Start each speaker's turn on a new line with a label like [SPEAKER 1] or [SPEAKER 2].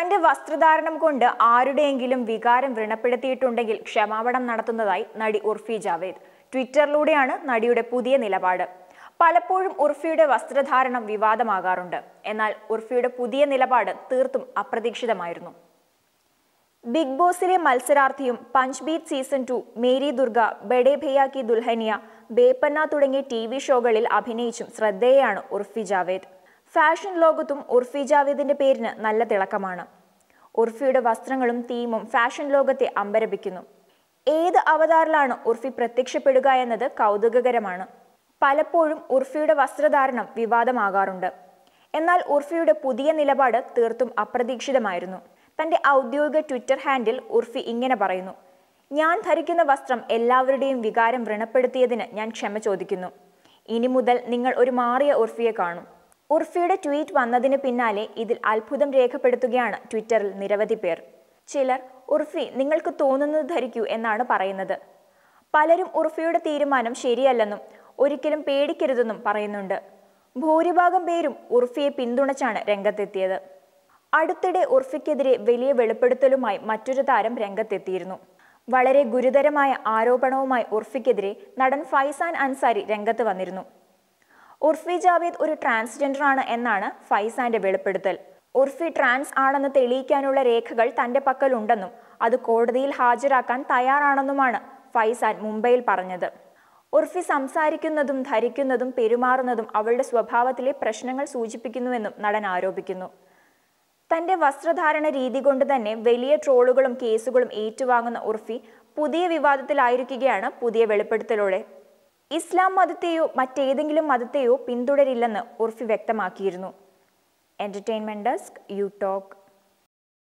[SPEAKER 1] തന്റെ വസ്ത്രധാരണം കൊണ്ട് ആരുടെയെങ്കിലും വികാരം വ്രണപ്പെടുത്തിയിട്ടുണ്ടെങ്കിൽ ക്ഷമാപണം നടത്തുന്നതായി നടി ഉർഫി ജാവേദ് ട്വിറ്ററിലൂടെയാണ് നടിയുടെ പുതിയ നിലപാട് പലപ്പോഴും ഉർഫിയുടെ വസ്ത്രധാരണം വിവാദമാകാറുണ്ട് എന്നാൽ ഉർഫിയുടെ പുതിയ നിലപാട് തീർത്തും അപ്രതീക്ഷിതമായിരുന്നു ബിഗ് ബോസിലെ മത്സരാർത്ഥിയും punch season two Meri Durga Bade Bhaiya Ki Dulhania Bepannah തുടങ്ങിയ ടി വി ഷോകളിൽ അഭിനയിച്ചും ശ്രദ്ധേയാണ് ഉർഫി ജാവേദ് ഫാഷൻ ലോകത്തും ഉർഫി ജാവേദിന്റെ പേരിന് നല്ല തിളക്കമാണ് ഉർഫിയുടെ വസ്ത്രങ്ങളും തീമും ഫാഷൻ ലോകത്തെ അമ്പരപ്പിക്കുന്നു ഏത് അവതാറിലാണ് ഉർഫി പ്രത്യക്ഷപ്പെടുക എന്നത് കൗതുകകരമാണ് പലപ്പോഴും ഉർഫിയുടെ വസ്ത്രധാരണം വിവാദമാകാറുണ്ട് എന്നാൽ ഉർഫിയുടെ പുതിയ നിലപാട് തീർത്തും അപ്രതീക്ഷിതമായിരുന്നു തന്റെ ഔദ്യോഗിക ട്വിറ്റർ ഹാൻഡിൽ ഉർഫി ഇങ്ങനെ പറയുന്നു ഞാൻ ധരിക്കുന്ന വസ്ത്രം എല്ലാവരുടെയും വികാരം വ്രണപ്പെടുത്തിയതിന് ഞാൻ ക്ഷമ ചോദിക്കുന്നു ഇനി മുതൽ നിങ്ങൾ ഒരു മാറിയ ഉർഫിയെ കാണും ഉർഫിയുടെ ട്വീറ്റ് വന്നതിന് പിന്നാലെ ഇതിൽ അത്ഭുതം രേഖപ്പെടുത്തുകയാണ് ട്വിറ്ററിൽ നിരവധി പേർ ചിലർ ഉർഫി നിങ്ങൾക്ക് തോന്നുന്നത് ധരിക്കൂ എന്നാണ് പറയുന്നത് പലരും ഉർഫിയുടെ തീരുമാനം ശരിയല്ലെന്നും ഒരിക്കലും പേടിക്കരുതെന്നും പറയുന്നുണ്ട് ഭൂരിഭാഗം പേരും ഉർഫിയെ പിന്തുണച്ചാണ് രംഗത്തെത്തിയത് അടുത്തിടെ ഉർഫിക്കെതിരെ വലിയ വെളിപ്പെടുത്തലുമായി മറ്റൊരു താരം രംഗത്തെത്തിയിരുന്നു വളരെ ഗുരുതരമായ ആരോപണവുമായി ഉർഫിക്കെതിരെ നടൻ ഫൈസാൻ അൻസാരി രംഗത്ത് വന്നിരുന്നു ഉർഫി ജാവേദ് ഒരു ട്രാൻസ്ജെൻഡർ ആണ് എന്നാണ് ഫൈസാന്റെ വെളിപ്പെടുത്തൽ ഉർഫി ട്രാൻസ് ആണെന്ന് തെളിയിക്കാനുള്ള രേഖകൾ തന്റെ പക്കലുണ്ടെന്നും അത് കോടതിയിൽ ഹാജരാക്കാൻ തയ്യാറാണെന്നുമാണ് ഫൈസാൻ മുംബൈയിൽ പറഞ്ഞത് ഉർഫി സംസാരിക്കുന്നതും ധരിക്കുന്നതും പെരുമാറുന്നതും അവളുടെ സ്വഭാവത്തിലെ പ്രശ്നങ്ങൾ സൂചിപ്പിക്കുന്നുവെന്നും നടൻ ആരോപിക്കുന്നു തന്റെ വസ്ത്രധാരണ രീതി കൊണ്ട് തന്നെ വലിയ ട്രോളുകളും കേസുകളും ഏറ്റുവാങ്ങുന്ന ഉർഫി പുതിയ വിവാദത്തിലായിരിക്കുകയാണ് പുതിയ വെളിപ്പെടുത്തലോടെ ഇസ്ലാം മതത്തെയോ മറ്റേതെങ്കിലും മതത്തെയോ പിന്തുടരില്ലെന്ന് ഉർഫി വ്യക്തമാക്കിയിരുന്നു എന്റർടൈൻമെന്റ് ഡെസ്ക് യു ടോക്ക്